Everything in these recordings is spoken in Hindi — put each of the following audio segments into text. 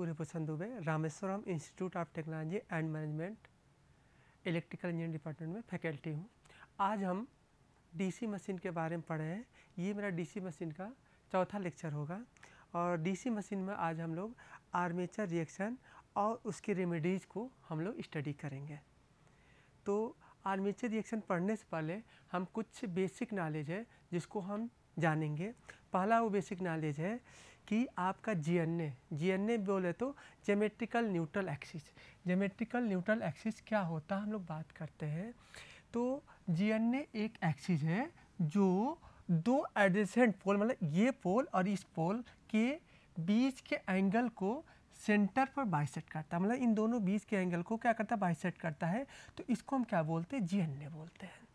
सूर्यप्रसन्न Dubey Rameshwaram institute of technology and management electrical engineering department में फैकल्टी हूँ आज हम डीसी मशीन के बारे में पढ़े हैं ये मेरा डीसी मशीन का चौथा लेक्चर होगा और डीसी मशीन में आज हम लोग आर्मेचर रिएक्शन और उसके रेमेडीज़ को हम लोग स्टडी करेंगे तो आर्मेचर रिएक्शन पढ़ने से पहले हम कुछ बेसिक नॉलेज है जिसको हम जानेंगे पहला वो बेसिक नॉलेज है कि आपका G N A G N A बोले तो geometrical neutral axis geometrical neutral axis क्या होता है हम लोग बात करते हैं तो जी एन ए एक एक्सिस है जो दो एडजेसेंट पोल मतलब ये पोल और इस पोल के बीच के एंगल को सेंटर पर बाइसेट करता है मतलब इन दोनों बीच के एंगल को क्या करता है बाइसेट करता है तो इसको हम क्या बोलते हैं जी एन ए बोलते हैं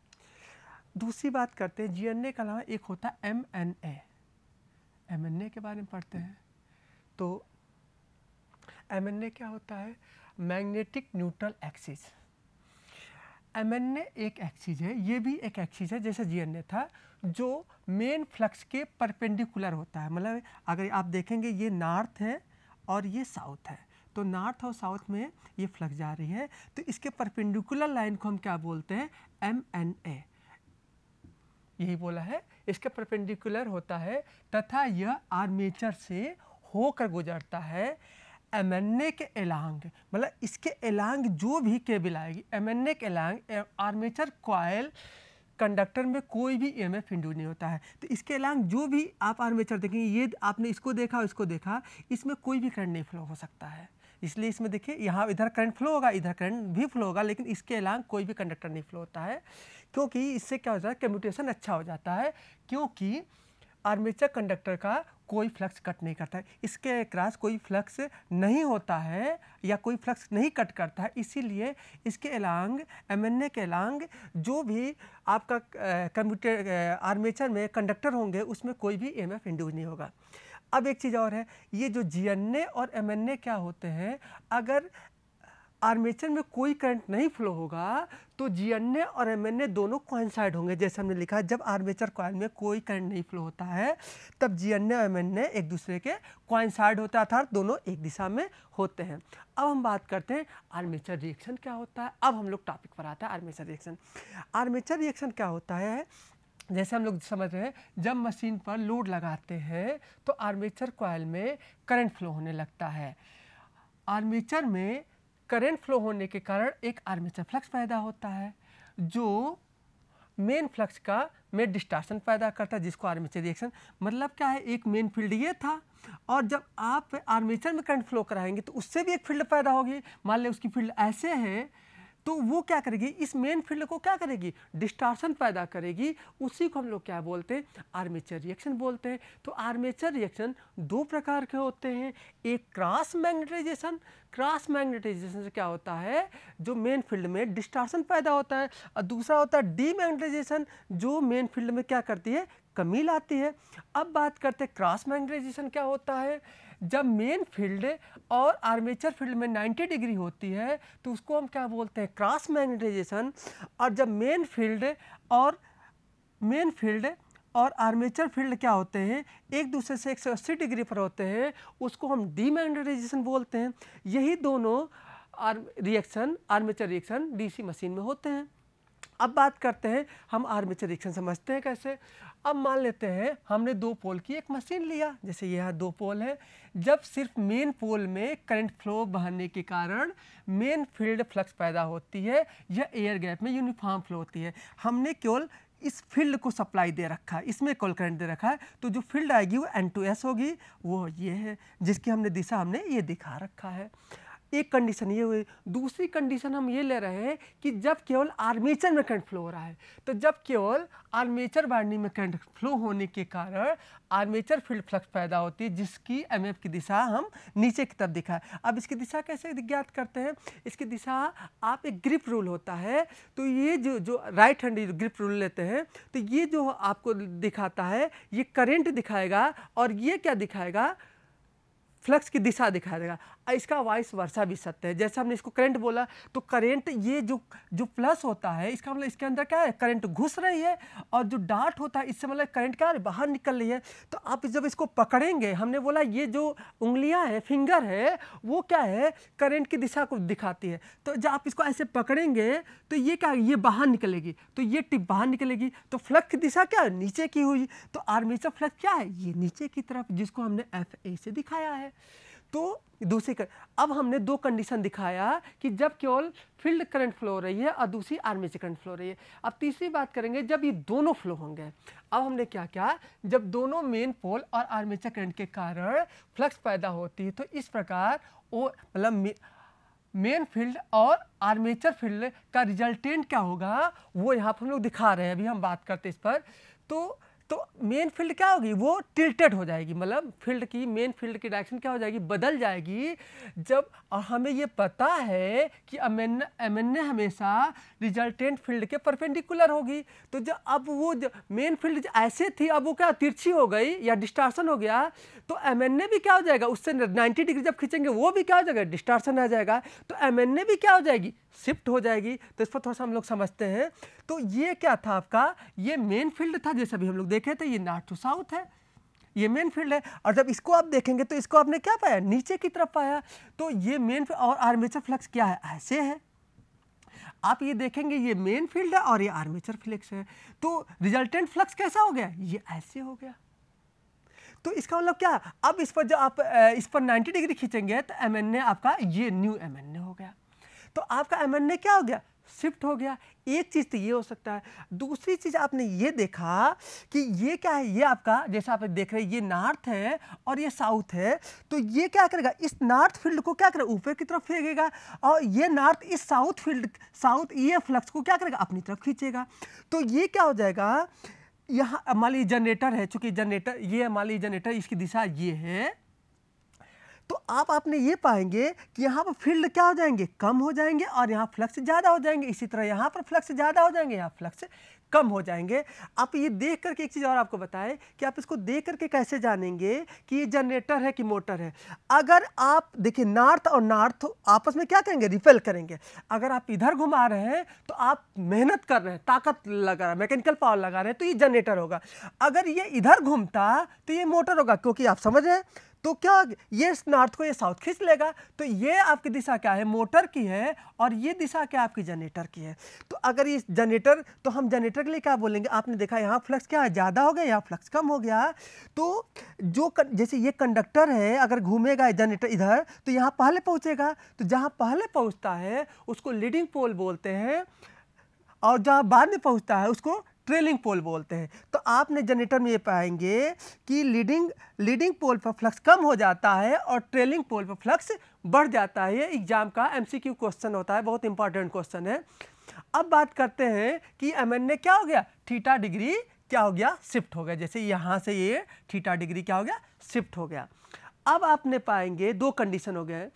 दूसरी बात करते हैं जी एन ए का अलावा एक होता है एम एन ए एम के बारे में पढ़ते हैं तो एम क्या होता है मैग्नेटिक न्यूट्रल एक्सिस एम एक एक्सिस है ये भी एक एक्सिस है जैसे जी था जो मेन फ्लक्स के परपेंडिकुलर होता है मतलब अगर आप देखेंगे ये नॉर्थ है और ये साउथ है तो नॉर्थ और साउथ में ये फ्लक्स जा रही है तो इसके परपेंडिकुलर लाइन को हम क्या बोलते हैं एम एन ए यही बोला है इसके परपेंडिकुलर होता है तथा यह आर्मेचर से होकर गुजरता है एम के एलांग मतलब इसके एलांग जो भी केबल आएगी एम एन ए के एलांग आर्मेचर कॉयल कंडक्टर में कोई भी एम एफ इंड्यूस नहीं होता है तो इसके एलांग जो भी आप आर्मेचर देखेंगे ये आपने इसको देखा और इसको देखा इसमें कोई भी करंट नहीं फ्लो हो सकता है इसलिए इसमें देखिए यहाँ इधर करंट फ्लो होगा इधर करंट भी फ्लो होगा लेकिन इसके एलांग कोई भी कंडक्टर नहीं फ्लो होता है क्योंकि इससे क्या हो जाता है कम्यूटेशन अच्छा हो जाता है क्योंकि आर्मेचर कंडक्टर का कोई फ्लक्स कट नहीं करता है इसके क्रास कोई फ्लक्स नहीं होता है या कोई फ्लक्स नहीं कट करता है इसीलिए इसके एलांग एम के एलांग जो भी आपका कंप्यूटर आर्मेचर में कंडक्टर होंगे उसमें कोई भी एम एफ इंड्यूज नहीं होगा अब एक चीज़ और है ये जो जी और एम क्या होते हैं अगर आर्मेचर में कोई करंट नहीं फ्लो होगा तो जी एन ए और एम एन ए दोनों कॉइनसाइड होंगे जैसे हमने लिखा जब आर्मेचर कॉइल में कोई करंट नहीं फ्लो होता है तब जी एन ए और एम एन ए एक दूसरे के कॉइनसाइड होता हैं अर्थात दोनों एक दिशा में होते हैं अब हम बात करते हैं आर्मेचर रिएक्शन क्या होता है अब हम लोग टॉपिक पर आते हैं आर्मेचर रिएक्शन आर्मेचर रिएक्शन क्या होता है जैसे हम लोग समझ रहे हैं जब मशीन पर लोड लगाते हैं तो आर्मेचर कॉयल में करंट फ्लो होने लगता है आर्मेचर में करंट फ्लो होने के कारण एक आर्मेचर फ्लक्स पैदा होता है जो मेन फ्लक्स का मेन डिस्टार्शन पैदा करता है जिसको आर्मेचर रिएक्शन मतलब क्या है एक मेन फील्ड ये था और जब आप आर्मेचर में करंट फ्लो कराएंगे तो उससे भी एक फील्ड पैदा होगी मान लें उसकी फील्ड ऐसे है तो वो क्या करेगी इस मेन फील्ड को क्या करेगी डिस्टार्शन पैदा करेगी उसी को हम लोग क्या बोलते हैं आर्मेचर रिएक्शन बोलते हैं तो आर्मेचर रिएक्शन दो प्रकार के होते हैं एक क्रॉस मैग्नेटाइजेशन क्रॉस मैग्नेटाइजेशन से क्या होता है जो मेन फील्ड में डिस्टार्शन पैदा होता है और दूसरा होता है डी मैग्नेटाइजेशन जो मेन फील्ड में क्या करती है कमी लाती है अब बात करते हैं क्रॉस मैग्नेटाइजेशन क्या होता है जब मेन फील्ड और आर्मेचर फील्ड में 90 डिग्री होती है तो उसको हम क्या बोलते हैं क्रॉस मैग्नेटाइजेशन और जब मेन फील्ड और मेन फील्ड और आर्मेचर फील्ड क्या होते हैं एक दूसरे से 180 डिग्री पर होते हैं उसको हम डीमैग्नेटाइजेशन बोलते हैं यही दोनों arm reaction armature reaction DC machine में होते हैं अब बात करते हैं हम आर्मेचर रिएक्शन समझते हैं कैसे अब मान लेते हैं हमने दो पोल की एक मशीन लिया जैसे यह दो पोल है जब सिर्फ मेन पोल में करंट फ्लो बहने के कारण मेन फील्ड फ्लक्स पैदा होती है या एयर गैप में यूनिफॉर्म फ्लो होती है हमने केवल इस फील्ड को सप्लाई दे रखा है इसमें कॉल करंट दे रखा है तो जो फील्ड आएगी वो एन टू एस होगी वो ये है जिसकी हमने दिशा हमने ये दिखा रखा है एक कंडीशन ये हुई दूसरी कंडीशन हम ये ले रहे हैं कि जब केवल आर्मेचर में करंट फ्लो हो रहा है तो जब केवल आर्मेचर बाइंडिंग में करंट फ्लो होने के कारण आर्मेचर फील्ड फ्लक्स पैदा होती है जिसकी एम की दिशा हम नीचे की तरफ दिखाए अब इसकी दिशा कैसे ज्ञात करते हैं इसकी दिशा आप एक ग्रिप रूल होता है तो ये जो जो राइट हैंड ग्रिप रूल लेते हैं तो ये जो आपको दिखाता है ये करेंट दिखाएगा और ये क्या दिखाएगा फ्लक्स की दिशा दिखा देगा इसका वाइस वर्षा भी सत्य है जैसे हमने इसको करंट बोला तो करंट ये जो जो प्लस होता है इसका मतलब इसके अंदर क्या है करंट घुस रही है और जो डार्ट होता है इससे मतलब करंट क्या है बाहर निकल रही है तो आप जब इसको पकड़ेंगे हमने बोला ये जो उंगलियाँ हैं फिंगर है वो क्या है करंट की दिशा को दिखाती है तो जब आप इसको ऐसे पकड़ेंगे तो ये क्या ये बाहर निकलेगी तो ये टिप बाहर निकलेगी तो फ्लक्स की दिशा क्या नीचे की हुई तो आर्मेचर फ्लक्स क्या है ये नीचे की तरफ जिसको हमने एफ ए से दिखाया है तो दूसरी कर, अब हमने दो कंडीशन दिखाया कि जब केवल फील्ड करंट फ्लो हो रही है और दूसरी आर्मेचर करंट फ्लो हो रही है अब तीसरी बात करेंगे जब ये दोनों फ्लो होंगे अब हमने क्या किया जब दोनों मेन पोल और आर्मेचर करंट के कारण फ्लक्स पैदा होती है तो इस प्रकार वो मतलब मेन फील्ड और आर्मेचर फील्ड का रिजल्टेंट क्या होगा वो यहाँ पर हम लोग दिखा रहे हैं अभी हम बात करते इस पर तो तो मेन फील्ड क्या होगी वो टिल्टेड हो जाएगी मतलब फील्ड की मेन फील्ड की डायरेक्शन क्या हो जाएगी बदल जाएगी जब और हमें ये पता है कि एम एन हमेशा रिजल्टेंट फील्ड के परपेंडिकुलर होगी तो जब अब वो मेन फील्ड ऐसे थी अब वो क्या तिरछी हो गई या डिस्टार्सन हो गया तो एम भी क्या हो जाएगा उससे नाइन्टी डिग्री जब खींचेंगे वो भी क्या हो जाएगा डिस्टार्सन आ जाएगा तो एम भी क्या हो जाएगी शिफ्ट हो जाएगी तो इस पर थोड़ा सा हम लोग समझते हैं तो ये क्या था आपका ये मेन फील्ड था जैसे अभी हम लोग देखे थे ये नॉर्थ टू साउथ है ये मेन फील्ड है और जब इसको आप देखेंगे तो इसको आपने क्या पाया नीचे की तरफ पाया तो ये मेन और आर्मेचर फ्लक्स क्या है ऐसे है आप ये देखेंगे ये मेन फील्ड है और ये आर्मेचर फ्लक्स है तो रिजल्टेंट फ्लक्स कैसा हो गया ये ऐसे हो गया तो इसका मतलब क्या अब इस पर जब आप इस पर 90 डिग्री खींचेंगे तो एम आपका ये न्यू एम हो गया तो आपका ए क्या हो गया शिफ्ट हो गया एक चीज़ तो ये हो सकता है दूसरी चीज़ आपने ये देखा कि ये क्या है ये आपका जैसा आप देख रहे हैं ये नॉर्थ है और ये साउथ है तो ये क्या करेगा इस नॉर्थ फील्ड को क्या करेगा ऊपर की तरफ फेंकेगा और ये नॉर्थ इस साउथ फील्ड साउथ ये फ्लक्स को क्या करेगा अपनी तरफ खींचेगा तो ये क्या हो जाएगा यहाँ मान लीजिए जनरेटर है चूँकि जनरेटर ये मान लीजिए जनरेटर इसकी दिशा ये है तो आप आपने ये पाएंगे कि यहाँ पर फील्ड क्या हो जाएंगे कम हो जाएंगे और यहाँ फ्लक्स ज़्यादा हो जाएंगे इसी तरह यहाँ पर फ्लक्स ज़्यादा हो जाएंगे यहाँ फ्लक्स कम हो जाएंगे आप ये देख करके एक चीज़ और आपको बताएं कि आप इसको देख करके कैसे जानेंगे कि ये जनरेटर है कि मोटर है अगर आप देखिए नॉर्थ और नॉर्थ आपस में क्या करेंगे रिफेल करेंगे अगर आप इधर घुमा रहे हैं तो आप मेहनत कर रहे हैं ताकत लगा रहे हैं मैकेनिकल पावर लगा रहे हैं तो ये जनरेटर होगा अगर ये इधर घूमता तो ये मोटर होगा क्योंकि आप समझ रहे हैं तो क्या ये नॉर्थ को ये साउथ खींच लेगा तो ये आपकी दिशा क्या है मोटर की है और ये दिशा क्या आपकी जनरेटर की है तो अगर ये जनरेटर तो हम जनरेटर के लिए क्या बोलेंगे आपने देखा यहाँ फ्लक्स क्या है ज़्यादा हो गया यहाँ फ्लक्स कम हो गया तो जो कर, जैसे ये कंडक्टर है अगर घूमेगा जनरेटर इधर तो यहाँ पहले पहुँचेगा तो जहाँ पहले पहुँचता है उसको लीडिंग पोल बोलते हैं और जहाँ बाद में पहुँचता है उसको ट्रेलिंग पोल बोलते हैं तो आपने जनरेटर में ये पाएंगे कि लीडिंग लीडिंग पोल पर फ्लक्स कम हो जाता है और ट्रेलिंग पोल पर फ्लक्स बढ़ जाता है ये एग्ज़ाम का एमसीक्यू क्वेश्चन होता है बहुत इंपॉर्टेंट क्वेश्चन है अब बात करते हैं कि एम एन क्या हो गया थीटा डिग्री क्या हो गया शिफ्ट हो गया जैसे यहाँ से ये थीटा डिग्री क्या हो गया शिफ्ट हो गया अब आपने पाएंगे दो कंडीशन हो गए हैं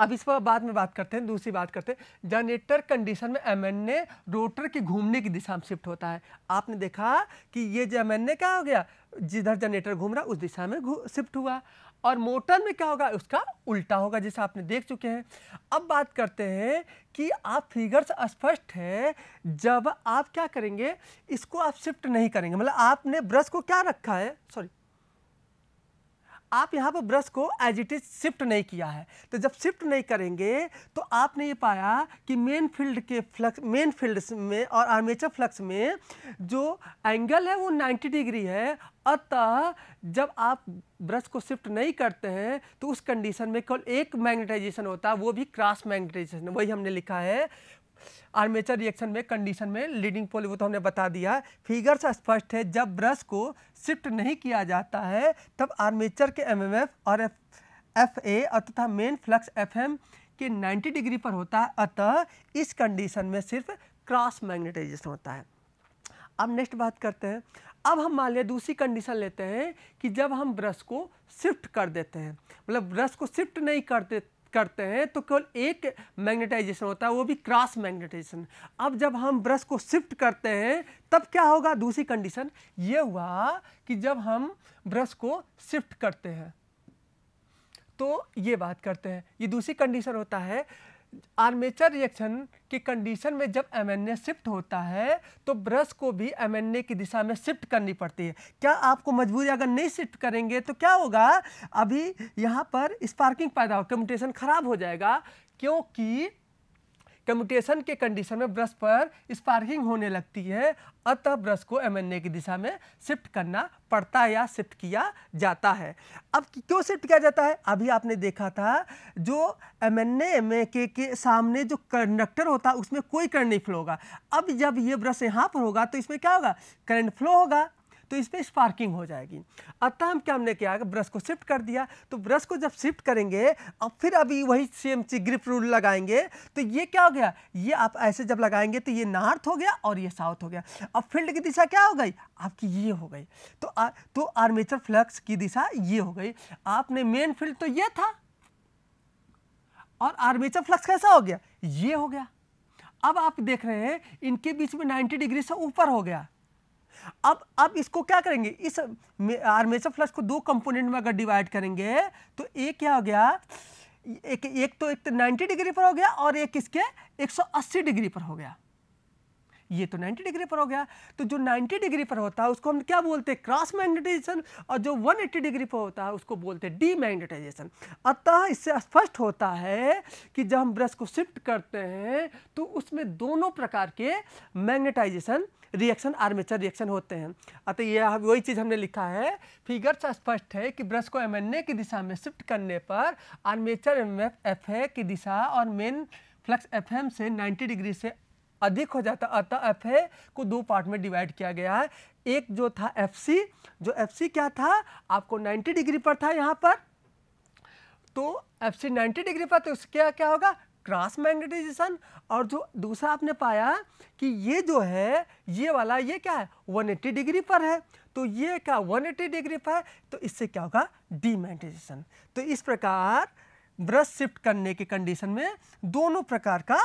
अब इस पर बाद में बात करते हैं दूसरी बात करते हैं जनरेटर कंडीशन में एम एन ए रोटर की घूमने की दिशा में शिफ्ट होता है आपने देखा कि ये जो एम एन ए क्या हो गया जिधर जनरेटर घूम रहा उस दिशा में शिफ्ट हुआ और मोटर में क्या होगा उसका उल्टा होगा जैसे आपने देख चुके हैं अब बात करते हैं कि आप फिगर्स स्पष्ट हैं जब आप क्या करेंगे इसको आप शिफ्ट नहीं करेंगे मतलब आपने ब्रश को क्या रखा है सॉरी आप यहाँ पर ब्रश को एज इट इज शिफ्ट नहीं किया है तो जब शिफ्ट नहीं करेंगे तो आपने ये पाया कि मेन फील्ड के फ्लक्स मेन फील्ड में और आर्मेचर फ्लक्स में जो एंगल है वो 90 डिग्री है अतः जब आप ब्रश को शिफ्ट नहीं करते हैं तो उस कंडीशन में केवल एक मैग्नेटाइजेशन होता है वो भी क्रॉस मैग्नेटाइजेशन वही हमने लिखा है आर्मेचर रिएक्शन में कंडीशन में लीडिंग पोल वो तो हमने बता दिया फिगर से स्पष्ट है जब ब्रश को शिफ्ट नहीं किया जाता है तब आर्मेचर के एमएमएफ और एफ एफ ए तथा मेन फ्लक्स एफ एम के 90 डिग्री पर होता है अतः इस कंडीशन में सिर्फ क्रॉस मैग्नेटाइजेशन होता है अब नेक्स्ट बात करते हैं अब हम मान लिया दूसरी कंडीशन लेते हैं कि जब हम ब्रश को शिफ्ट कर देते हैं मतलब ब्रश को शिफ्ट नहीं करते करते हैं तो केवल एक मैग्नेटाइजेशन होता है वो भी क्रॉस मैग्नेटाइजेशन अब जब हम ब्रश को शिफ्ट करते हैं तब क्या होगा दूसरी कंडीशन ये हुआ कि जब हम ब्रश को शिफ्ट करते हैं तो ये बात करते हैं ये दूसरी कंडीशन होता है आर्मेचर रिएक्शन की कंडीशन में जब एम शिफ्ट होता है तो ब्रश को भी एम की दिशा में शिफ्ट करनी पड़ती है क्या आपको मजबूरी अगर नहीं शिफ्ट करेंगे तो क्या होगा अभी यहाँ पर स्पार्किंग पैदा हो कम्यूटेशन खराब हो जाएगा क्योंकि कम्यूटेशन के कंडीशन में ब्रश पर स्पार्किंग होने लगती है अतः ब्रश को एम की दिशा में शिफ्ट करना पड़ता है या शिफ्ट किया जाता है अब क्यों शिफ्ट किया जाता है अभी आपने देखा था जो एम एन के, के सामने जो कंडक्टर होता है उसमें कोई करंट नहीं फ्लो होगा अब जब ये ब्रश यहाँ पर होगा तो इसमें क्या होगा करंट फ्लो होगा तो इस पर स्पार्किंग हो जाएगी अतः हम क्या हमने किया ब्रश को शिफ्ट कर दिया तो ब्रश को जब शिफ्ट करेंगे अब फिर अभी वही सेम चीज ग्रिप रूल लगाएंगे तो ये क्या हो गया ये आप ऐसे जब लगाएंगे तो ये नॉर्थ हो गया और ये साउथ हो गया अब फील्ड की दिशा क्या हो गई आपकी ये हो गई तो आ, तो आर्मेचर फ्लक्स की दिशा ये हो गई आपने मेन फील्ड तो ये था और आर्मेचर फ्लक्स कैसा हो गया ये हो गया अब आप देख रहे हैं इनके बीच में 90 डिग्री से ऊपर हो गया अब अब इसको क्या करेंगे इस आर्मेचर फ्लक्स को दो कंपोनेंट में अगर डिवाइड करेंगे तो एक क्या हो गया एक एक तो एक तो 90 डिग्री पर हो गया और एक इसके 180 डिग्री पर हो गया ये तो 90 डिग्री पर हो गया तो जो 90 डिग्री पर होता है उसको हम क्या बोलते हैं क्रॉस मैग्नेटाइजेशन और जो 180 डिग्री पर होता है उसको बोलते हैं डी मैग्नेटाइजेशन अतः इससे स्पष्ट होता है कि जब हम ब्रश को शिफ्ट करते हैं तो उसमें दोनों प्रकार के मैग्नेटाइजेशन रिएक्शन आर्मेचर रिएक्शन होते हैं अतः यह वही चीज़ हमने लिखा है फिगर से स्पष्ट है कि ब्रश को ए की दिशा में शिफ्ट करने पर आर्मेचर एम एफ की दिशा और मेन फ्लक्स एफ से 90 डिग्री से अधिक हो जाता अतः एफ को दो पार्ट में डिवाइड किया गया है एक जो था एफ जो एफ क्या था आपको 90 डिग्री पर था यहाँ पर तो एफ सी डिग्री पर तो उसके क्या क्या होगा क्रॉस मैग्नेटाइजेशन और जो दूसरा आपने पाया कि ये जो है ये वाला ये क्या है 180 डिग्री पर है तो ये क्या 180 डिग्री पर है तो इससे क्या होगा डीमैग्नेटाइजेशन तो इस प्रकार ब्रश शिफ्ट करने के कंडीशन में दोनों प्रकार का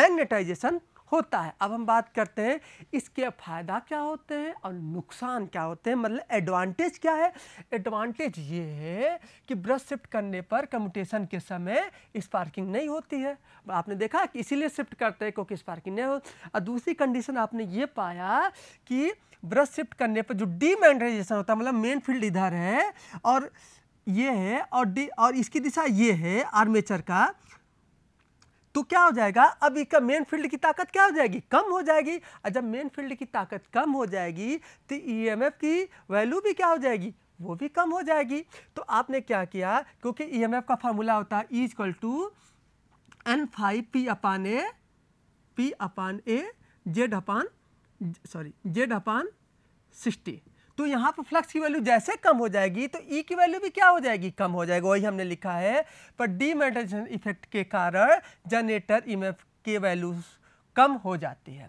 मैग्नेटाइजेशन होता है अब हम बात करते हैं इसके फ़ायदा क्या होते हैं और नुकसान क्या होते हैं मतलब एडवांटेज क्या है एडवांटेज ये है कि ब्रश शिफ्ट करने पर कम्यूटेशन के समय स्पार्किंग नहीं होती है आपने देखा कि इसीलिए शिफ्ट करते हैं क्योंकि स्पार्किंग नहीं हो और दूसरी कंडीशन आपने ये पाया कि ब्रश शिफ्ट करने पर जो डीमैग्नेटाइजेशन होता है मतलब मेन फील्ड इधर है और ये है और डी और इसकी दिशा ये है आर्मेचर का तो क्या हो जाएगा अब इसका मेन फील्ड की ताकत क्या हो जाएगी कम हो जाएगी और जब मेन फील्ड की ताकत कम हो जाएगी तो ईएमएफ e की वैल्यू भी क्या हो जाएगी वो भी कम हो जाएगी तो आपने क्या किया क्योंकि ईएमएफ e का फार्मूला होता है E equal to N five P upon A P upon A Z upon sorry Z upon sixty तो यहाँ पर फ्लक्स की वैल्यू जैसे कम हो जाएगी तो ई e की वैल्यू भी क्या हो जाएगी कम हो जाएगी वही हमने लिखा है पर डीमेटाइजेशन इफेक्ट के कारण जनरेटर ई के वैल्यू कम हो जाती है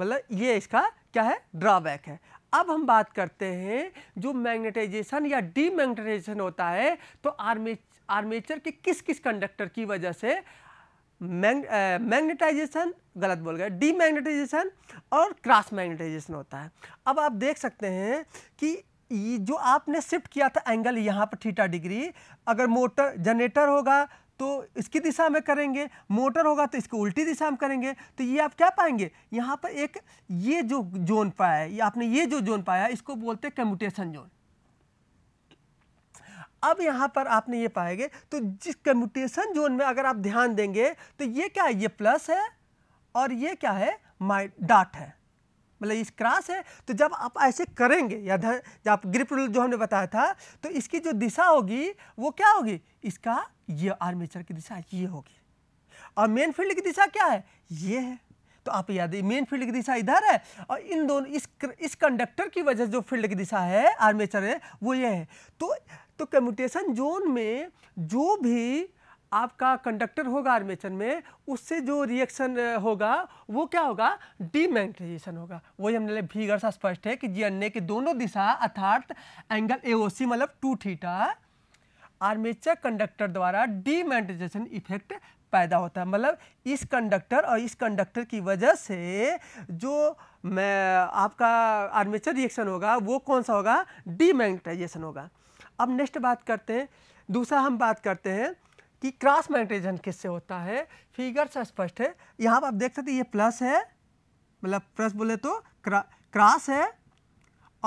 मतलब ये इसका क्या है ड्रॉबैक है अब हम बात करते हैं जो मैग्नेटाइजेशन या डीमैग्नेटाइजेशन होता है तो आर्मे आर्मेचर के किस किस कंडक्टर की वजह से मैग्नेटाइजेशन गलत बोल गया डी मैग्नेटाइजेशन और क्रॉस मैग्नेटाइजेशन होता है अब आप देख सकते हैं कि ये जो आपने शिफ्ट किया था एंगल यहाँ पर थीटा डिग्री अगर मोटर जनरेटर होगा तो इसकी दिशा में करेंगे मोटर होगा तो इसकी उल्टी दिशा में करेंगे तो ये आप क्या पाएंगे यहाँ पर एक ये जो जोन पाया है आपने ये जो जोन पाया इसको बोलते हैं कम्यूटेशन जोन अब यहाँ पर आपने ये पाएंगे तो जिस कम्यूटेशन जोन में अगर आप ध्यान देंगे तो ये क्या है ये प्लस है और ये क्या है माइ डाट है मतलब इस क्रॉस है तो जब आप ऐसे करेंगे या जब आप ग्रिप रूल जो हमने बताया था तो इसकी जो दिशा होगी वो क्या होगी इसका ये आर्मेचर की दिशा ये होगी और मेन फील्ड की दिशा क्या है ये है तो आप याद मेन फील्ड की दिशा इधर है और इन दोनों इस इस कंडक्टर की वजह जो फील्ड की दिशा है आर्मेचर है वो ये है तो तो कम्यूटेशन जोन में जो भी आपका कंडक्टर होगा आर्मेचर में उससे जो रिएक्शन होगा वो क्या होगा डीमैग्नेटाइजेशन होगा वही हमने लिए भीगर सा स्पष्ट है कि जी अन्य की दोनों दिशा अर्थात एंगल एओसी मतलब टू थीटा आर्मेचर कंडक्टर द्वारा डीमैग्नेटाइजेशन इफेक्ट पैदा होता है मतलब इस कंडक्टर और इस कंडक्टर की वजह से जो मैं आपका आर्मेचर रिएक्शन होगा वो कौन सा होगा डीमैग्नेटाइजेशन होगा अब नेक्स्ट बात करते हैं दूसरा हम बात करते हैं कि क्रॉस मैग्नेटाइजेशन किससे होता है फिगर से स्पष्ट है यहाँ पर आप देख सकते हैं ये प्लस है मतलब प्लस बोले तो क्रॉस है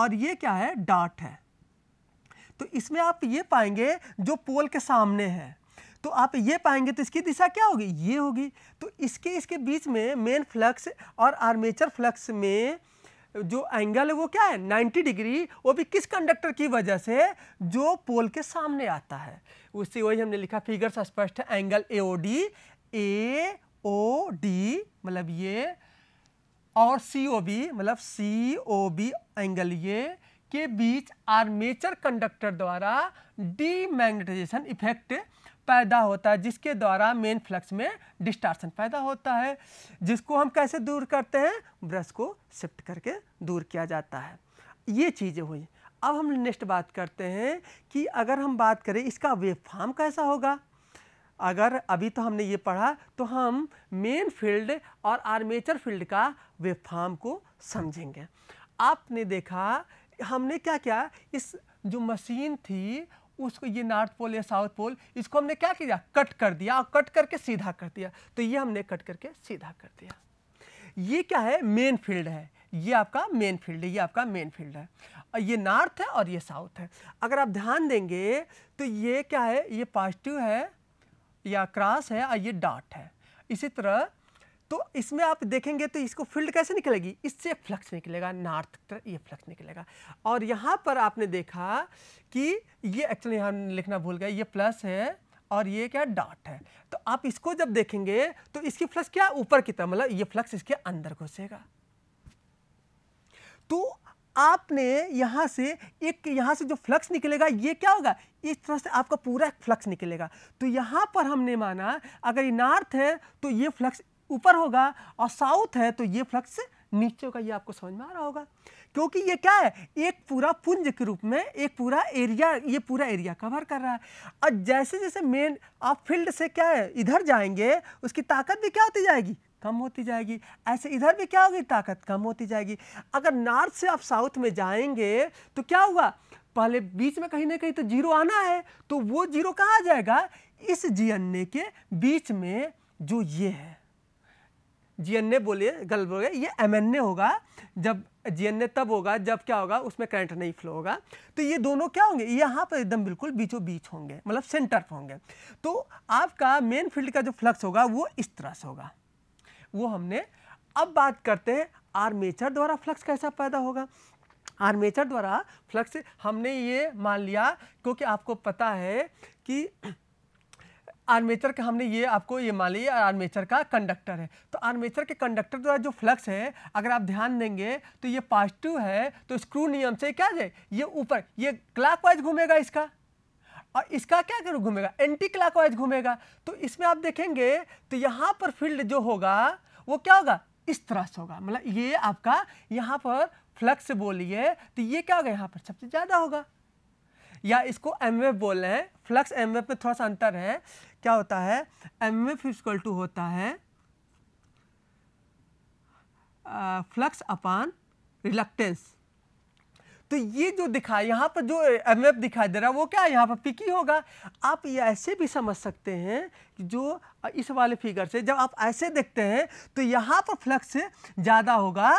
और ये क्या है डॉट है तो इसमें आप ये पाएंगे जो पोल के सामने है तो आप ये पाएंगे तो इसकी दिशा क्या होगी ये होगी तो इसके इसके बीच में मेन फ्लक्स और आर्मेचर फ्लक्स में जो एंगल है वो क्या है 90 डिग्री वो भी किस कंडक्टर की वजह से जो पोल के सामने आता है उससे वही हमने लिखा फिगर स्पष्ट है angle A O D A O D मतलब ये और सी ओ बी मतलब सी ओ बी एंगल ये के बीच आर्मेचर कंडक्टर द्वारा डी मैग्नेटाइजेशन इफेक्ट पैदा होता है जिसके द्वारा मेन फ्लक्स में डिस्टार्सन पैदा होता है जिसको हम कैसे दूर करते हैं ब्रश को शिफ्ट करके दूर किया जाता है ये चीज़ें हुई अब हम नेक्स्ट बात करते हैं कि अगर हम बात करें इसका वेव फार्म कैसा होगा अगर अभी तो हमने ये पढ़ा तो हम मेन फील्ड और आर्मेचर फील्ड का वेव फार्म को समझेंगे आपने देखा हमने क्या क्या इस जो मशीन थी उसको ये नॉर्थ पोल या साउथ पोल इसको हमने क्या किया कट कर दिया और कट करके सीधा कर दिया तो ये हमने कट करके सीधा कर दिया ये क्या है मेन फील्ड है ये आपका मेन फील्ड है ये आपका मेन फील्ड है और ये नॉर्थ है और ये साउथ है अगर आप ध्यान देंगे तो ये क्या है ये पॉजिटिव है या क्रॉस है और ये डॉट है इसी तरह तो इसमें आप देखेंगे तो इसको फील्ड कैसे निकलेगी इससे फ्लक्स निकलेगा नॉर्थ तरफ ये फ्लक्स निकलेगा और यहाँ पर आपने देखा कि ये एक्चुअली यहाँ लिखना भूल गया ये प्लस है और ये क्या डॉट है तो आप इसको जब देखेंगे तो इसकी फ्लक्स क्या ऊपर की तरफ मतलब ये फ्लक्स इसके अंदर घुसेगा तो आपने यहां से एक यहां से जो फ्लक्स निकलेगा ये क्या होगा इस तरह से आपका पूरा एक फ्लक्स निकलेगा तो यहां पर हमने माना अगर ये नॉर्थ है तो ये फ्लक्स ऊपर होगा और साउथ है तो ये फ्लक्स नीचे होगा ये आपको समझ में आ रहा होगा क्योंकि ये क्या है एक पूरा पुंज के रूप में एक पूरा एरिया ये पूरा एरिया कवर कर रहा है और जैसे जैसे मेन आप फील्ड से क्या है इधर जाएंगे उसकी ताकत भी क्या होती जाएगी कम होती जाएगी ऐसे इधर भी क्या होगी ताकत कम होती जाएगी अगर नॉर्थ से आप साउथ में जाएंगे तो क्या हुआ पहले बीच में कहीं ना कहीं तो जीरो आना है तो वो जीरो कहाँ आ जाएगा इस जी के बीच में जो ये है जीएनए बोलिए गलत बोलिए ये एमएनए होगा जब जीएनए तब होगा जब क्या होगा उसमें करंट नहीं फ्लो होगा तो ये दोनों क्या होंगे यहाँ पर एकदम बिल्कुल बीचों बीच होंगे मतलब सेंटर पर होंगे तो आपका मेन फील्ड का जो फ्लक्स होगा वो इस तरह से होगा वो हमने अब बात करते हैं आर्मेचर द्वारा फ्लक्स कैसा पैदा होगा आर्मेचर द्वारा फ्लक्स हमने ये मान लिया क्योंकि आपको पता है कि आर्मेचर का हमने ये आपको ये मान लिया आर्मेचर का कंडक्टर है तो आर्मेचर के कंडक्टर द्वारा जो फ्लक्स है अगर आप ध्यान देंगे तो ये पॉजिटिव है तो स्क्रू नियम से क्या है ये ऊपर ये क्लॉकवाइज घूमेगा इसका और इसका क्या करूँ घूमेगा एंटी क्लॉकवाइज घूमेगा तो इसमें आप देखेंगे तो यहाँ पर फील्ड जो होगा वो क्या होगा इस तरह से होगा मतलब ये आपका यहाँ पर फ्लक्स बोलिए तो ये क्या होगा यहाँ पर सबसे ज़्यादा होगा या इसको एम बोल रहे हैं फ्लक्स एम में थोड़ा सा अंतर है क्या होता है एम एफ इक्वल टू होता है फ्लक्स अपान रिलक्टेंस तो ये जो दिखा यहाँ पर जो एम एफ दिखाई दे रहा है वो क्या यहां यहाँ पर पिकी होगा आप ये ऐसे भी समझ सकते हैं कि जो इस वाले फिगर से जब आप ऐसे देखते हैं तो यहाँ पर फ्लक्स ज़्यादा होगा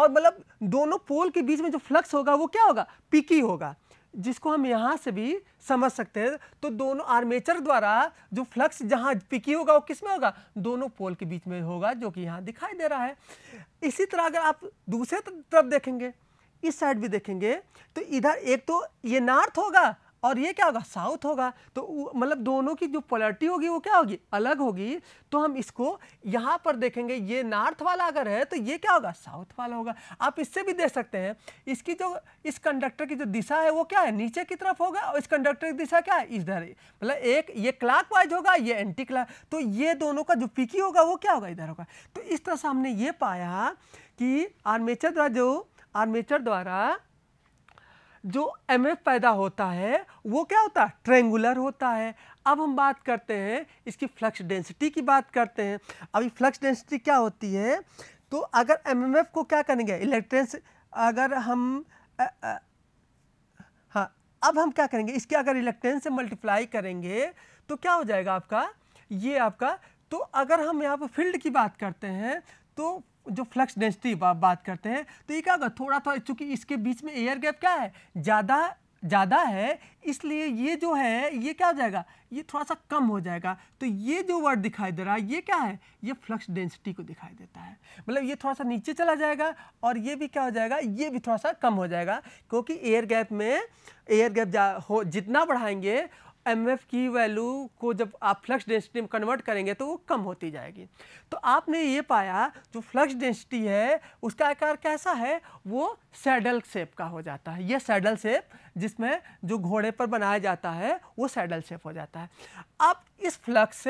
और मतलब दोनों पोल के बीच में जो फ्लक्स होगा वो क्या होगा पिकी होगा जिसको हम यहाँ से भी समझ सकते हैं तो दोनों आर्मेचर द्वारा जो फ्लक्स जहाँ पिकी होगा वो किस में होगा दोनों पोल के बीच में होगा जो कि यहाँ दिखाई दे रहा है इसी तरह अगर आप दूसरे तरफ देखेंगे इस साइड भी देखेंगे तो इधर एक तो ये नॉर्थ होगा और ये क्या होगा साउथ होगा तो मतलब दोनों की जो पोलरिटी होगी वो क्या होगी अलग होगी तो हम इसको यहाँ पर देखेंगे ये नॉर्थ वाला अगर है तो ये क्या होगा साउथ वाला होगा आप इससे भी देख सकते हैं इसकी जो इस कंडक्टर की जो दिशा है वो क्या है नीचे की तरफ होगा और इस कंडक्टर की दिशा क्या है इधर मतलब एक ये क्लाक वाइज होगा ये एंटी क्लाक तो ये दोनों का जो पिकी होगा वो क्या होगा इधर होगा तो इस तरह से हमने ये पाया कि आर्मेचर द्वारा जो आर्मेचर द्वारा जो एम पैदा होता है वो क्या होता है ट्रेंगुलर होता है अब हम बात करते हैं इसकी फ्लक्स डेंसिटी की बात करते हैं अभी फ्लक्स डेंसिटी क्या होती है तो अगर एम को क्या करेंगे इलेक्ट्रेंस अगर हम आ, आ, हाँ अब हम क्या करेंगे इसके अगर इलेक्ट्रेन से मल्टीप्लाई करेंगे तो क्या हो जाएगा आपका ये आपका तो अगर हम यहाँ पर फील्ड की बात करते हैं तो जो फ्लक्स डेंसिटी बात करते हैं तो ये क्या होगा थोड़ा थोड़ा चूंकि इसके बीच में एयर गैप क्या है ज़्यादा ज़्यादा है इसलिए ये जो है ये क्या हो जाएगा ये थोड़ा सा कम हो जाएगा तो ये जो वर्ड दिखाई दे रहा है ये क्या है ये फ्लक्स डेंसिटी को दिखाई देता है मतलब ये थोड़ा सा नीचे चला जाएगा और ये भी क्या हो जाएगा ये भी थोड़ा सा कम हो जाएगा क्योंकि एयर गैप में एयर गैप हो जितना बढ़ाएंगे एम की वैल्यू को जब आप फ्लक्स डेंसिटी में कन्वर्ट करेंगे तो वो कम होती जाएगी तो आपने ये पाया जो फ्लक्स डेंसिटी है उसका आकार कैसा है वो सैडल शेप का हो जाता है ये सैडल शेप जिसमें जो घोड़े पर बनाया जाता है वो सैडल शेप हो जाता है अब इस फ्लक्स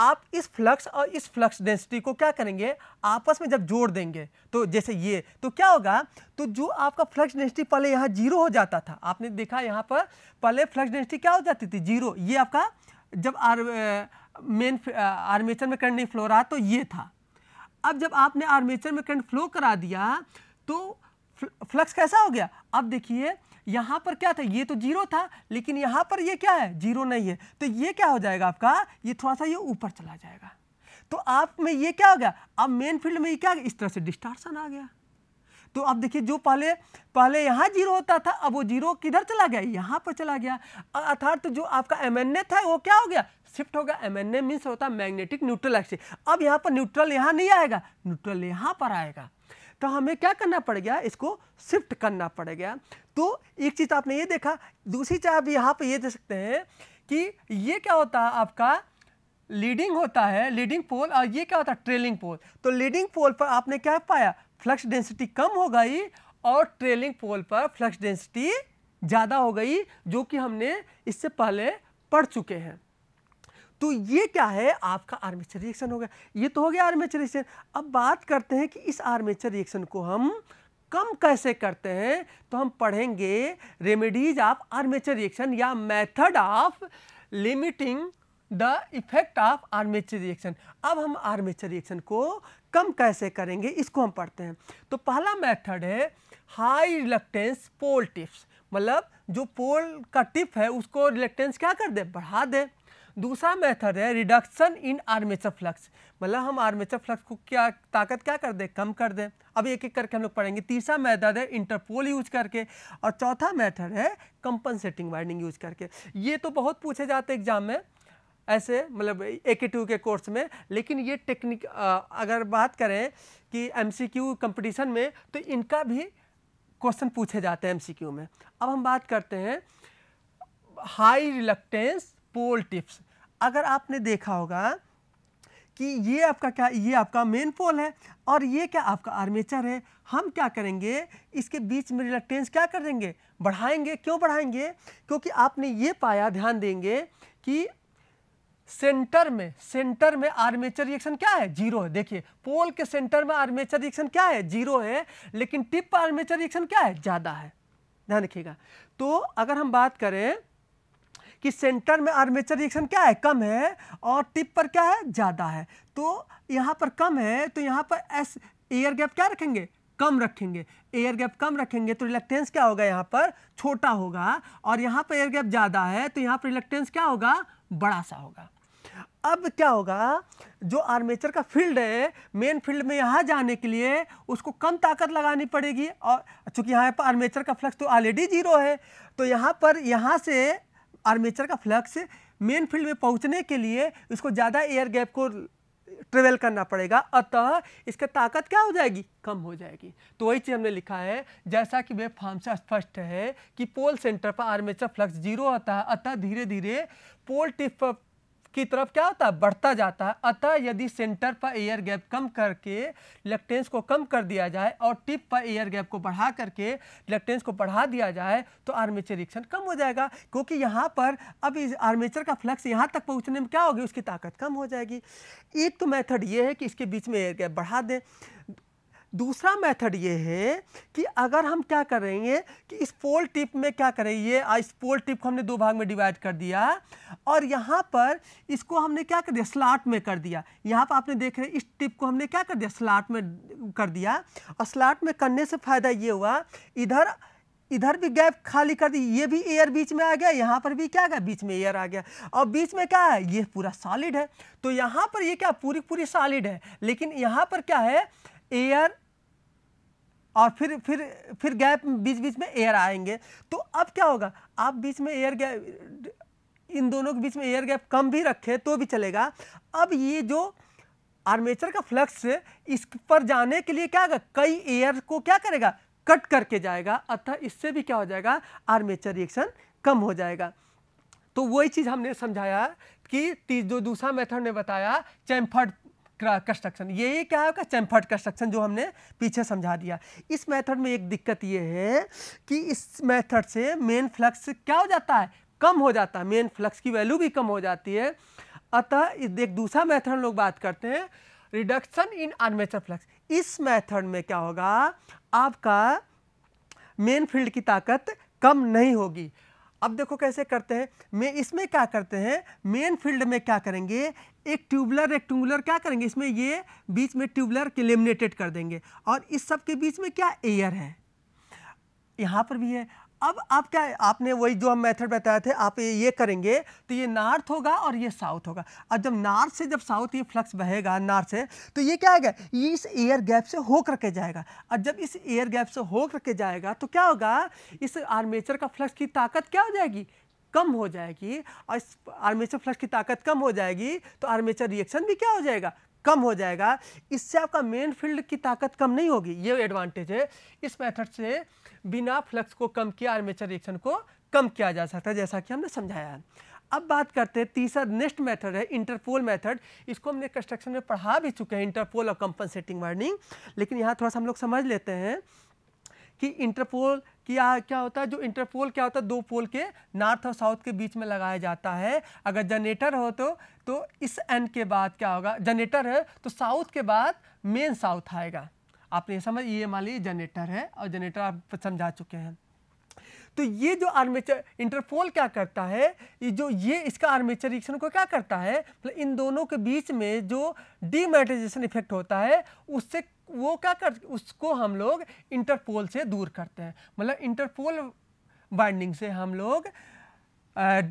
आप इस फ्लक्स और इस फ्लक्स डेंसिटी को क्या करेंगे आपस में जब जोड़ देंगे तो जैसे ये तो क्या होगा तो जो आपका फ्लक्स डेंसिटी पहले यहाँ जीरो हो जाता था आपने देखा यहाँ पर पहले फ्लक्स डेंसिटी क्या हो जाती थी जीरो ये आपका जब आर मेन आर्मेचर में करंट नहीं फ्लो रहा तो ये था अब जब आपने आर्मेचर में करंट फ्लो करा दिया तो फ्लक्स कैसा हो गया अब देखिए यहां पर क्या था ये तो जीरो था लेकिन यहां पर ये क्या है जीरो नहीं है तो ये क्या हो जाएगा आपका ये थोड़ा सा ये ऊपर चला जाएगा तो आप में ये क्या हो गया अब मेन फील्ड में ये क्या इस तरह से डिस्टार्सन आ गया तो अब देखिए जो पहले पहले यहाँ जीरो होता था अब वो जीरो किधर चला गया यहाँ पर चला गया अर्थात तो जो आपका एम एन ए था वो क्या हो गया शिफ्ट होगा एम एन ए मीन्स होता है मैग्नेटिक न्यूट्रल एक्सिस अब यहाँ पर न्यूट्रल यहाँ नहीं आएगा न्यूट्रल यहाँ पर आएगा तो हमें क्या करना पड़ गया इसको शिफ्ट करना पड़ गया तो एक चीज़ तो आपने ये देखा दूसरी चीज़ आप यहाँ पर ये देख सकते हैं कि ये क्या होता है आपका लीडिंग होता है लीडिंग पोल और ये क्या होता है ट्रेलिंग पोल तो लीडिंग पोल पर आपने क्या पाया फ्लक्स डेंसिटी कम हो गई और ट्रेलिंग पोल पर फ्लक्स डेंसिटी ज़्यादा हो गई जो कि हमने इससे पहले पढ़ चुके हैं तो ये क्या है आपका आर्मेचर रिएक्शन हो गया ये तो हो गया आर्मेचर रिएक्शन अब बात करते हैं कि इस आर्मेचर रिएक्शन को हम कम कैसे करते हैं तो हम पढ़ेंगे रेमेडीज ऑफ आर्मेचर रिएक्शन या method of limiting the effect of armature reaction अब हम आर्मेचर रिएक्शन को कम कैसे करेंगे इसको हम पढ़ते हैं तो पहला मेथड है हाई रिलक्टेंस पोल टिप्स मतलब जो पोल का टिप है उसको रिलक्टेंस क्या कर दे बढ़ा दे दूसरा मेथड है रिडक्शन इन आर्मेचर फ्लक्स मतलब हम आर्मेचर फ्लक्स को क्या ताकत क्या कर दें कम कर दें अब एक एक करके हम लोग पढ़ेंगे तीसरा मेथड है इंटरपोल यूज करके और चौथा मेथड है कंपनसेटिंग वाइंडिंग यूज करके ये तो बहुत पूछे जाते एग्जाम में ऐसे मतलब ए के टू के कोर्स में लेकिन ये टेक्निक अगर बात करें कि एम सी क्यू कम्पटिशन में तो इनका भी क्वेश्चन पूछे जाते हैं एम सी क्यू में अब हम बात करते हैं हाई रिलक्टेंस पोल टिप्स अगर आपने देखा होगा कि ये आपका क्या ये आपका मेन पोल है और ये क्या आपका आर्मेचर है हम क्या करेंगे इसके बीच में रिलेक्टेंस क्या कर देंगे बढ़ाएंगे क्यों बढ़ाएंगे क्योंकि आपने ये पाया ध्यान देंगे कि सेंटर में सेंटर में आर्मेचर रिएक्शन क्या है जीरो है देखिए पोल के सेंटर में आर्मेचर रिएक्शन क्या है जीरो है लेकिन टिप पर आर्मेचर रिएक्शन क्या है ज़्यादा है ध्यान रखिएगा तो अगर हम बात करें कि सेंटर में आर्मेचर रिएक्शन क्या है कम है और टिप पर क्या है ज़्यादा है तो यहाँ पर कम है तो यहाँ पर एस एयर गैप क्या रखेंगे कम रखेंगे एयर गैप कम रखेंगे तो रिलेक्टेंस क्या होगा यहाँ पर छोटा होगा और यहाँ पर एयर गैप ज़्यादा है तो यहाँ पर रिलेक्टेंस क्या होगा बड़ा सा होगा अब क्या होगा जो आर्मेचर का फील्ड है मेन फील्ड में यहाँ जाने के लिए उसको कम ताकत लगानी पड़ेगी और चूंकि यहाँ पर आर्मेचर का फ्लक्स तो ऑलरेडी जीरो है तो यहाँ पर यहाँ से आर्मेचर का फ्लक्स मेन फील्ड में पहुंचने के लिए इसको ज़्यादा एयर गैप को ट्रेवल करना पड़ेगा अतः इसका ताकत क्या हो जाएगी कम हो जाएगी तो वही चीज़ हमने लिखा है जैसा कि वे फार्म से स्पष्ट है कि पोल सेंटर पर आर्मेचर फ्लक्स जीरो होता है अतः धीरे धीरे पोल टिप पर की तरफ क्या होता है बढ़ता जाता है अतः यदि सेंटर पर एयर गैप कम करके लेफ्टेंस को कम कर दिया जाए और टिप पर एयर गैप को बढ़ा करके लेफ्टेंस को बढ़ा दिया जाए तो आर्मेचर रिएक्शन कम हो जाएगा क्योंकि यहाँ पर अब इस आर्मेचर का फ्लक्स यहाँ तक पहुँचने में क्या होगी उसकी ताकत कम हो जाएगी एक तो मैथड ये है कि इसके बीच में एयर गैप बढ़ा दें दूसरा मेथड ये है कि अगर हम क्या करेंगे कि इस पोल टिप में क्या करेंगे इस पोल टिप को हमने दो भाग में डिवाइड कर दिया और यहाँ पर इसको हमने क्या कर दिया स्लाट में कर दिया यहाँ पर आपने देख रहे इस टिप को हमने क्या कर दिया स्लाट में कर दिया और स्लाट में करने से फ़ायदा ये हुआ इधर इधर भी गैप खाली कर दी ये भी एयर बीच में आ गया यहाँ पर भी क्या आ गया बीच में एयर आ गया और बीच में क्या है ये पूरा सॉलिड है तो यहाँ पर ये क्या पूरी पूरी सॉलिड है लेकिन यहाँ पर क्या है एयर और फिर फिर फिर गैप बीच बीच में एयर आएंगे तो अब क्या होगा आप बीच में एयर गैप इन दोनों के बीच में एयर गैप कम भी रखें तो भी चलेगा अब ये जो आर्मेचर का फ्लक्स इस पर जाने के लिए क्या होगा कई एयर को क्या करेगा कट करके जाएगा अतः इससे भी क्या हो जाएगा आर्मेचर रिएक्शन कम हो जाएगा तो वही चीज़ हमने समझाया कि जो दूसरा मेथड ने बताया चैम्फर्ड कंस्ट्रक्शन ये क्या होगा चैम्फर्ड कंस्ट्रक्शन जो हमने पीछे समझा दिया इस मेथड में एक दिक्कत ये है कि इस मेथड से मेन फ्लक्स क्या हो जाता है कम हो जाता है मेन फ्लक्स की वैल्यू भी कम हो जाती है अतः एक दूसरा मेथड हम लोग बात करते हैं रिडक्शन इन आर्मेचर फ्लक्स इस मेथड में क्या होगा आपका मेन फील्ड की ताकत कम नहीं होगी अब देखो कैसे करते हैं मैं इसमें क्या करते हैं मेन फील्ड में क्या करेंगे एक ट्यूबुलर रेक्टेंगुलर क्या करेंगे इसमें ये बीच में ट्यूबुलर लेमिनेटेड कर देंगे और इस सब के बीच में क्या एयर है यहाँ पर भी है अब आप क्या आपने वही जो हम मेथड बताए थे आप ये करेंगे तो ये नॉर्थ होगा और ये साउथ होगा अब जब नॉर्थ से जब साउथ ये फ्लक्स बहेगा नॉर्थ से तो ये क्या आएगा ये इस एयर गैप से होकर करके जाएगा और जब इस एयर गैप से होकर करके जाएगा तो क्या होगा इस आर्मेचर का फ्लक्स की ताकत क्या हो जाएगी कम हो जाएगी और इस आर्मेचर फ्लक्स की ताकत कम हो जाएगी तो आर्मेचर रिएक्शन भी क्या हो जाएगा कम हो जाएगा इससे आपका मेन फील्ड की ताकत कम नहीं होगी ये एडवांटेज है इस मेथड से बिना फ्लक्स को कम किया आर्मेचर रिएक्शन को कम किया जा सकता है जैसा कि हमने समझाया अब बात करते हैं तीसरा नेक्स्ट मेथड है इंटरपोल मेथड इसको हमने कंस्ट्रक्शन में पढ़ा भी चुके हैं इंटरपोल और कंपनसेटिंग वार्निंग लेकिन यहाँ थोड़ा सा हम लोग समझ लेते हैं कि इंटरपोल क्या क्या होता है जो इंटरपोल क्या होता है दो पोल के नॉर्थ और साउथ के बीच में लगाया जाता है अगर जनरेटर हो तो तो इस एन के बाद क्या होगा जनरेटर है तो साउथ के बाद मेन साउथ आएगा आपने ये समझ ये मान लीजिए जनरेटर है और जनरेटर आप समझा चुके हैं तो ये जो आर्मेचर इंटरपोल क्या करता है ये जो ये इसका आर्मेचर रिएक्शन को क्या करता है मतलब इन दोनों के बीच में जो डीमेटाइजेशन इफेक्ट होता है उससे वो क्या कर उसको हम लोग इंटरपोल से दूर करते हैं मतलब इंटरपोल बाइंडिंग से हम लोग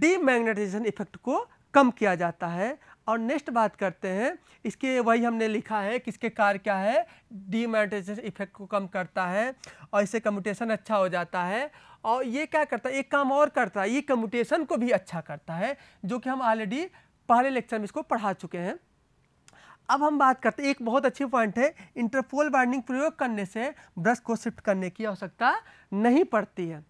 डीमैग्नेटाइजेशन इफेक्ट को कम किया जाता है और नेक्स्ट बात करते हैं इसके वही हमने लिखा है कि इसके कार्य क्या है डीमेटेशन इफेक्ट को कम करता है और इससे कम्यूटेशन अच्छा हो जाता है और ये क्या करता है एक काम और करता है ये कम्यूटेशन को भी अच्छा करता है जो कि हम ऑलरेडी पहले लेक्चर में इसको पढ़ा चुके हैं अब हम बात करते हैं एक बहुत अच्छी पॉइंट है इंटरपोल बाइंडिंग प्रयोग करने से ब्रश को शिफ्ट करने की आवश्यकता नहीं पड़ती है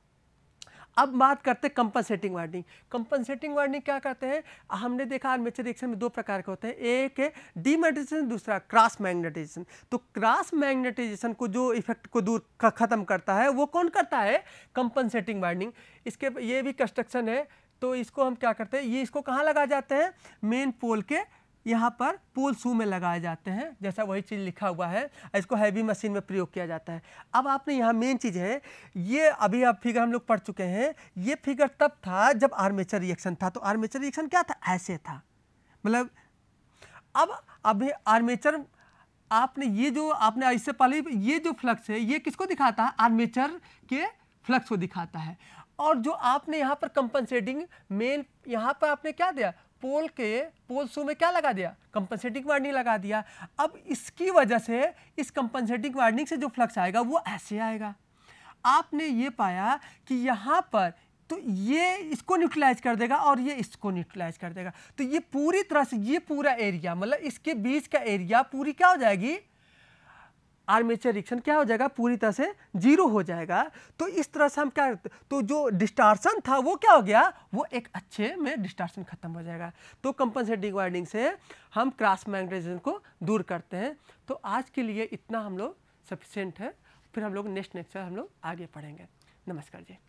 अब बात करते हैं कंपनसेटिंग वाइंडिंग कंपनसेटिंग वार्डिंग क्या करते हैं हमने देखा आर्मेचर रिएक्शन में दो प्रकार के होते हैं एक है डीमेग्नेटाइजेशन दूसरा क्रॉस मैग्नेटाइजेशन तो क्रॉस मैग्नेटाइजेशन को जो इफेक्ट को दूर ख़त्म करता है वो कौन करता है कंपनसेटिंग वाइंडिंग इसके ये भी कंस्ट्रक्शन है तो इसको हम क्या करते हैं ये इसको कहाँ लगा जाते हैं मेन पोल के यहाँ पर पोल सू में लगाए जाते हैं जैसा वही चीज़ लिखा हुआ है इसको हैवी मशीन में प्रयोग किया जाता है अब आपने यहाँ मेन चीज़ है ये अभी आप फिगर हम लोग पढ़ चुके हैं ये फिगर तब था जब आर्मेचर रिएक्शन था तो आर्मेचर रिएक्शन क्या था ऐसे था मतलब अब अभी आर्मेचर आपने ये जो आपने इससे पहले ये जो फ्लक्स है ये किसको दिखाता है आर्मेचर के फ्लक्स को दिखाता है और जो आपने यहाँ पर कंपनसेटिंग मेन यहाँ पर आपने क्या दिया पोल के पोल शू में क्या लगा दिया कंपनसेटिंग वार्निंग लगा दिया अब इसकी वजह से इस कंपनसेटिंग वार्निंग से जो फ्लक्स आएगा वो ऐसे आएगा आपने ये पाया कि यहाँ पर तो ये इसको न्यूट्रलाइज कर देगा और ये इसको न्यूट्रलाइज कर देगा तो ये पूरी तरह से ये पूरा एरिया मतलब इसके बीच का एरिया पूरी क्या हो जाएगी आर्मेचर रिएक्शन क्या हो जाएगा पूरी तरह से जीरो हो जाएगा तो इस तरह से हम क्या तो जो डिस्टार्सन था वो क्या हो गया वो एक अच्छे में डिस्टार्सन खत्म हो जाएगा तो कंपनसेटिंग वाइंडिंग से हम क्रॉस मैग्नेटाइजेशन को दूर करते हैं तो आज के लिए इतना हम लोग सफिशेंट है फिर हम लोग नेक्स्ट लेक्चर हम लोग आगे पढ़ेंगे नमस्कार जी